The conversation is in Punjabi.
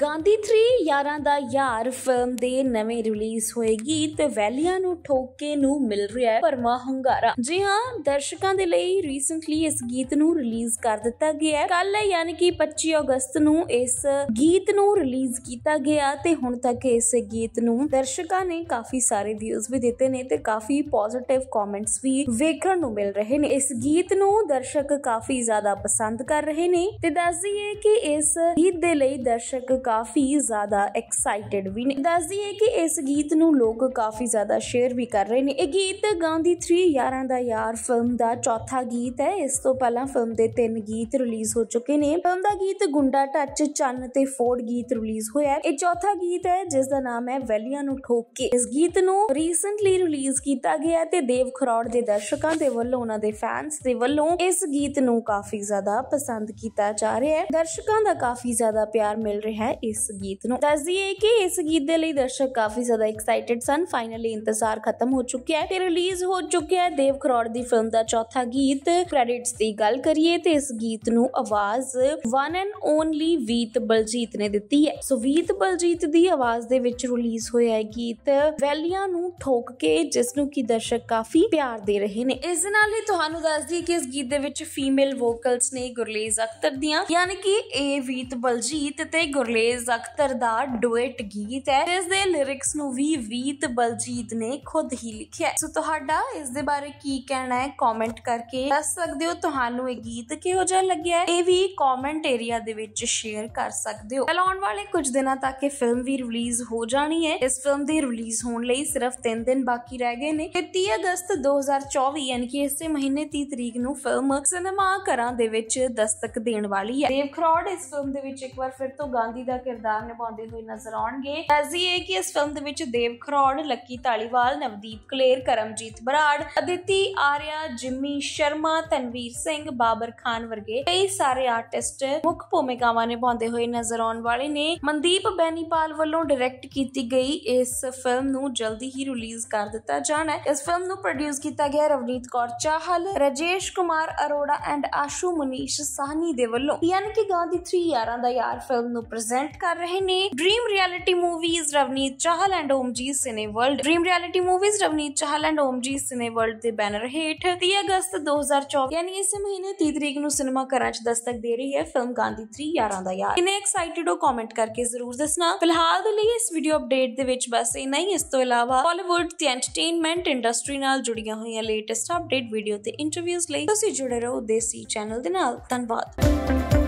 ਗਾਂਧੀ 3 ਯਾਰਾਂ ਦਾ ਯਾਰ ਫਿਲਮ ਦੇ ਨਵੇਂ ਰਿਲੀਜ਼ ਹੋਏ ਗੀਤ ਵੈਲੀਆਂ ਨੂੰ ਠੋਕੇ ਨੂੰ ਮਿਲ ਰਿਹਾ ਹੈ ਪਰਮਾ ਹੰਗਾਰਾ ਜੀ ਹਾਂ ਦਰਸ਼ਕਾਂ ਦੇ ਲਈ ਰੀਸੈਂਟਲੀ ਇਸ ਗੀਤ ਨੂੰ ਰਿਲੀਜ਼ ਕਰ ਦਿੱਤਾ ਗਿਆ ਹੈ ਕੱਲ ਯਾਨੀ ਕਿ 25 ਅਗਸਤ ਨੂੰ ਇਸ ਗੀਤ ਨੂੰ ਰਿਲੀਜ਼ ਕੀਤਾ ਗਿਆ ਤੇ ਹੁਣ ਤੱਕ ਇਸ ਗੀਤ ਨੂੰ ਦਰਸ਼ਕਾਂ ਨੇ ਕਾਫੀ ਸਾਰੇ ਵਿਊਜ਼ ਵੀ ਦਿੱਤੇ ਨੇ ਤੇ ਕਾਫੀ ਪੋਜ਼ਿਟਿਵ ਕਮੈਂਟਸ ਵੀ ਵੇਖਣ ਨੂੰ ਮਿਲ ਰਹੇ ਨੇ ਇਸ ਗੀਤ ਨੂੰ ਦਰਸ਼ਕ ਕਾਫੀ ਜ਼ਿਆਦਾ ਪਸੰਦ ਕਰ ਰਹੇ ਨੇ ਤੇ ਦੱਸ ਦਈਏ ਕਿ ਇਸ ਗੀਤ ਦੇ ਲਈ ਦਰਸ਼ਕ ਕਾਫੀ ਜ਼ਿਆਦਾ ਐਕਸਾਈਟਿਡ ਵੀ ਨੇ ਦੱਸਦੀ ਹੈ ਕਿ ਇਸ ਗੀਤ ਨੂੰ ਲੋਕ ਕਾਫੀ ਜ਼ਿਆਦਾ ਸ਼ੇਅਰ ਵੀ ਕਰ ਰਹੇ ਨੇ ਇਹ ਗੀਤ ਗਾਂਧੀ 3 ਯਾਰਾਂ ਦਾ ਯਾਰ ਫਿਲਮ ਦਾ ਚੌਥਾ ਗੀਤ ਹੈ ਇਸ ਤੋਂ ਪਹਿਲਾਂ ਫਿਲਮ ਦੇ ਤਿੰਨ ਗੀਤ ਰਿਲੀਜ਼ ਹੋ ਚੁੱਕੇ ਨੇ ਫਿਲਮ ਦਾ ਗੀਤ ਗੁੰਡਾ ਟੱਚ ਚੰਨ ਤੇ ਫੋਰਡ ਗੀਤ ਰਿਲੀਜ਼ ਹੋਇਆ ਇਹ ਚੌਥਾ ਗੀਤ ਹੈ ਜਿਸ ਦਾ ਨਾਮ ਹੈ ਵੈਲੀਆਂ ਨੂੰ ਠੋਕ ਕੇ ਇਸ ਗੀਤ ਨੂੰ ਰੀਸੈਂਟਲੀ ਰਿਲੀਜ਼ ਕੀਤਾ ਗਿਆ ਤੇ ਦੇਵ ਖਰੋੜ ਦੇ ਦਰਸ਼ਕਾਂ ਦੇ ਵੱਲੋਂ ਉਹਨਾਂ ਦੇ ਫੈਨਸ ਦੇ ਵੱਲੋਂ ਇਸ ਗੀਤ ਨੂੰ ਕਾਫੀ ਜ਼ਿਆਦਾ ਪਸੰਦ ਕੀਤਾ ਜਾ ਰਿਹਾ ਹੈ ਦਰਸ਼ਕਾਂ ਦਾ ਕਾਫੀ ਜ਼ਿਆਦਾ ਪਿਆਰ ਮਿਲ ਰਿਹਾ ਹੈ ਹੈ ਇਸ ਗੀਤ ਨੂੰ ਦੱਸਦੀ ਹੈ ਕਿ ਇਸ ਗੀਤ ਦੇ ਲਈ ਦਰਸ਼ਕ ਕਾਫੀ ਜ਼ਿਆਦਾ ਐਕਸਾਈਟਿਡ ਸਨ ਫਾਈਨਲੀ ਇੰਤਜ਼ਾਰ ਖਤਮ ਹੋ ਚੁੱਕਿਆ ਹੈ ਤੇ ਰਿਲੀਜ਼ ਹੋ ਚੁੱਕਿਆ ਹੈ ਦੇਵ ਖਰੋੜ ਦੀ ਫਿਲਮ ਦਾ ਚੌਥਾ ਗੀਤ ਕ੍ਰੈਡਿਟਸ ਦੀ ਗੱਲ ਕਰੀਏ ਤੇ ਇਸ ਗੀਤ ਨੂੰ ਆਵਾਜ਼ one and only Veet Baljit ਨੇ ਦਿੱਤੀ ਹੈ ਸੋ ਵੀਤ ਬਲਜੀਤ ਦੀ ਆਵਾਜ਼ ਦੇ ਵਿੱਚ ਰਿਲੀਜ਼ ਹੋਇਆ ਹੈ ਗੀਤ ਵੈਲੀਆਂ ਨੂੰ ਠੋਕ ਕੇ ਜਿਸ ਨੂੰ ਕਿ ਦਰਸ਼ਕ ਕਾਫੀ ਪਿਆਰ ਦੇ ਰਹੇ ਨੇ ਇਸ ਦੇ ਨਾਲ ਹੀ ਤੁਹਾਨੂੰ ਦੱਸਦੀ ਕਿ ਇਸ ਗੀਤ ਦੇ ਵਿੱਚ ਫੀਮੇਲ ਵੋਕਲਸ ਨੇ ਗੁਰਲੇਜ਼ ਅਖਤਰ ਦੀਆਂ ਯਾਨੀ ਕਿ ਏ ਵੀਤ ਬਲਜੀਤ ਤੇ ਗੁਰਲੇਜ਼ ਗੁਰਮੇਜ਼ ਅਖਤਰ ਦਾ ਡੁਇਟ ਗੀਤ ਹੈ ਇਸ ਦੇ ਲਿਰਿਕਸ ਨੂੰ ਵੀ ਵੀਤ ਬਲਜੀਤ ਨੇ ਖੁਦ ਹੀ ਲਿਖਿਆ ਸੋ ਤੁਹਾਡਾ ਇਸ ਦੇ ਬਾਰੇ ਕੀ ਕਹਿਣਾ ਹੈ ਕਮੈਂਟ ਕਰਕੇ ਦੱਸ ਸਕਦੇ ਹੋ ਤੁਹਾਨੂੰ ਇਹ ਗੀਤ ਕਿਹੋ ਜਿਹਾ ਲੱਗਿਆ ਇਹ ਵੀ ਕਮੈਂਟ ਏਰੀਆ ਦੇ ਵਿੱਚ ਸ਼ੇਅਰ ਕਰ ਸਕਦੇ ਹੋ ਆਉਣ ਵਾਲੇ ਕੁਝ ਦਿਨਾਂ ਤੱਕ ਇਹ ਫਿਲਮ ਵੀ ਰਿਲੀਜ਼ ਹੋ ਜਾਣੀ ਹੈ ਇਸ ਫਿਲਮ ਦੀ ਰਿਲੀਜ਼ ਹੋਣ ਲਈ ਸਿਰਫ 3 ਦਿਨ ਬਾਕੀ ਰਹਿ ਗਏ ਨੇ 30 ਅਗਸਤ 2024 ਯਾਨੀ ਕਿ ਇਸੇ ਮਹੀਨੇ 30 ਤਰੀਕ ਨੂੰ ਫਿਲਮ ਸਿਨੇਮਾ ਘਰਾਂ ਦੇ ਵਿੱਚ ਦਸਤਕ ਦੇਣ ਵਾਲੀ ਹੈ ਦੇਵ ਖਰੋੜ ਇਸ ਫਿਲਮ ਦੇ ਵਿੱਚ ਇੱਕ ਵਾਰ ਫਿਰ ਤੋਂ ਗਾਂਧੀ ਦਾ ਕਿਰਦਾਰ ਨਿਭਾਉਂਦੇ ਹੋਏ ਨਜ਼ਰ ਆਉਣਗੇ ਐਸੀ ਹੈ ਕਿ ਇਸ ਫਿਲਮ ਦੇ ਵਿੱਚ ਦੇਵ ਖਰੋੜ ਲੱਕੀ ਤਾਲੀਵਾਲ ਨਵਦੀਪ ਕਲੇਰ ਕਰਮਜੀਤ ਬਰਾੜ ਅਦਿਤੀ ਆਰਿਆ ਜਿੰਮੀ ਸ਼ਰਮਾ ਤਨਵੀਰ ਸਿੰਘ ਬਾਬਰ ਖਾਨ ਵਰਗੇ ਕਈ ਸਾਰੇ ਆਰਟਿਸਟ ਮੁੱਖ ਭੂਮਿਕਾਵਾਂ ਨਿਭਾਉਂਦੇ ਹੋਏ ਨਜ਼ਰ ਆਉਣ ਵਾਲੇ ਨੇ ਮਨਦੀਪ ਬੈਨੀਪਾਲ ਵੱਲੋਂ ਡਾਇਰੈਕਟ ਕੀਤੀ ਗਈ ਇਸ ਫਿਲਮ ਨੂੰ ਜਲਦੀ ਹੀ ਰਿਲੀਜ਼ ਕਰ ਦਿੱਤਾ ਜਾਣਾ ਹੈ ਇਸ ਫਿਲਮ ਨੂੰ ਪ੍ਰੋਡਿਊਸ ਕੀਤਾ ਗਿਆ ਰਵਨੀਤ ਕੌਰ ਚਾਹਲ ਰਜੇਸ਼ ਕੁਮਾਰ ਅਰੋੜਾ ਐਂਡ ਆਸ਼ੂ ਮਨੀਸ਼ ਸਾਹਨੀ ਦੇ ਵੱਲੋਂ ਯਾਨੀ ਕਿ ਗਾਂਧੀ 3 ਯਾਰਾਂ ਦਾ ਯਾਰ ਫਿਲਮ ਨੂੰ ਪ੍ਰੈਜ਼ੈਂਟ ਪ੍ਰੈਜ਼ੈਂਟ ਕਰ ਰਹੇ ਨੇ Dream Reality Movies Ravneet Chahal and Omjee Cine World Dream Reality Movies Ravneet Chahal and Omjee Cine World ਦੇ ਬੈਨਰ ਹੇਠ 30 ਅਗਸਤ 2024 ਯਾਨੀ ਇਸ ਮਹੀਨੇ 30 ਤਰੀਕ ਨੂੰ ਸਿਨੇਮਾ ਘਰਾਂ 'ਚ ਦਸਤਕ ਦੇ ਰਹੀ ਹੈ ਫਿਲਮ ਗਾਂਧੀ 3 ਯਾਰਾਂ ਦਾ ਯਾਰ ਕਿੰਨੇ ਐਕਸਾਈਟਿਡ ਹੋ ਕਮੈਂਟ ਕਰਕੇ ਜ਼ਰੂਰ ਦੱਸਣਾ ਫਿਲਹਾਲ ਦੇ ਲਈ ਇਸ ਵੀਡੀਓ ਅਪਡੇਟ ਦੇ ਵਿੱਚ ਬਸ ਇੰਨਾ ਹੀ ਇਸ ਤੋਂ ਇਲਾਵਾ ਬਾਲੀਵੁੱਡ ਤੇ ਐਂਟਰਟੇਨਮੈਂਟ ਇੰਡਸਟਰੀ ਨਾਲ ਜੁੜੀਆਂ ਹੋਈਆਂ ਲੇਟੈਸਟ ਅਪਡੇਟ ਵੀਡੀਓ ਤੇ ਇੰਟਰਵਿਊਜ਼ ਲਈ ਤੁਸੀਂ ਜੁੜੇ ਰਹੋ ਦੇਸੀ ਚੈਨਲ ਦੇ ਨਾਲ ਧੰਨਵਾਦ